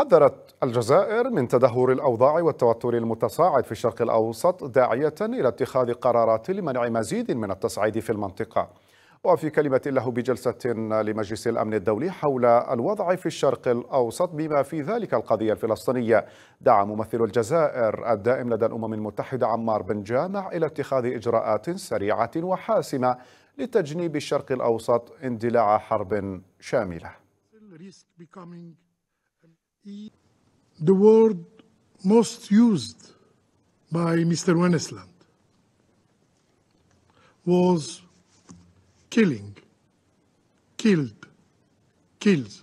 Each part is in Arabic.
حذرت الجزائر من تدهور الأوضاع والتوتر المتصاعد في الشرق الأوسط داعية إلى اتخاذ قرارات لمنع مزيد من التصعيد في المنطقة وفي كلمة له بجلسة لمجلس الأمن الدولي حول الوضع في الشرق الأوسط بما في ذلك القضية الفلسطينية دعا ممثل الجزائر الدائم لدى الأمم المتحدة عمار بن جامع إلى اتخاذ إجراءات سريعة وحاسمة لتجنيب الشرق الأوسط اندلاع حرب شاملة the word most used by Mr. Wennesland was killing, killed, kills.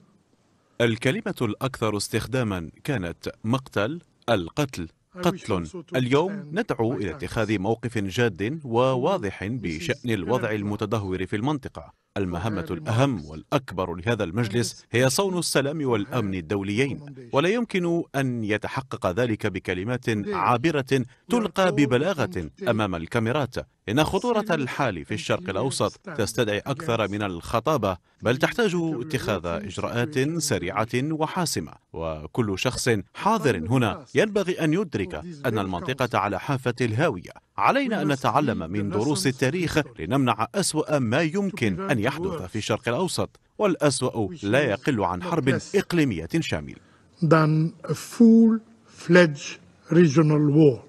الكلمة الأكثر استخداما كانت مقتل القتل قتل اليوم ندعو إلى اتخاذ موقف جاد وواضح بشأن الوضع المتدهور في المنطقة المهمة الأهم والأكبر لهذا المجلس هي صون السلام والأمن الدوليين ولا يمكن أن يتحقق ذلك بكلمات عابرة تلقى ببلاغة أمام الكاميرات إن خطورة الحال في الشرق الأوسط تستدعي أكثر من الخطابة بل تحتاج اتخاذ إجراءات سريعة وحاسمة وكل شخص حاضر هنا ينبغي أن يدرك أن المنطقة على حافة الهاوية علينا أن نتعلم من دروس التاريخ لنمنع أسوأ ما يمكن أن يحدث في الشرق الأوسط والأسوأ لا يقل عن حرب إقليمية شاملة